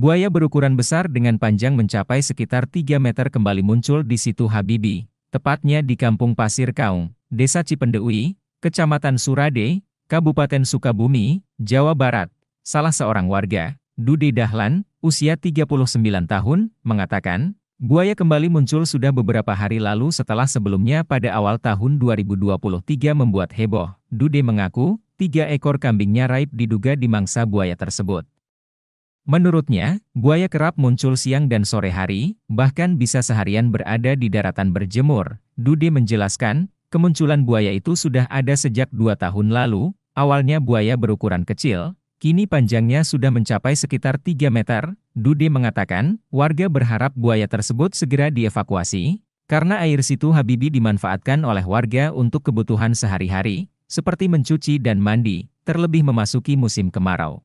Buaya berukuran besar dengan panjang mencapai sekitar 3 meter kembali muncul di situ Habibi, tepatnya di Kampung Pasir Kaung, Desa Cipendeui, Kecamatan Surade, Kabupaten Sukabumi, Jawa Barat. Salah seorang warga, Dude Dahlan, usia 39 tahun, mengatakan, buaya kembali muncul sudah beberapa hari lalu setelah sebelumnya pada awal tahun 2023 membuat heboh. Dude mengaku, tiga ekor kambingnya raib diduga dimangsa buaya tersebut. Menurutnya, buaya kerap muncul siang dan sore hari, bahkan bisa seharian berada di daratan berjemur. Dude menjelaskan, kemunculan buaya itu sudah ada sejak dua tahun lalu, awalnya buaya berukuran kecil, kini panjangnya sudah mencapai sekitar 3 meter. Dude mengatakan, warga berharap buaya tersebut segera dievakuasi, karena air situ Habibi dimanfaatkan oleh warga untuk kebutuhan sehari-hari, seperti mencuci dan mandi, terlebih memasuki musim kemarau.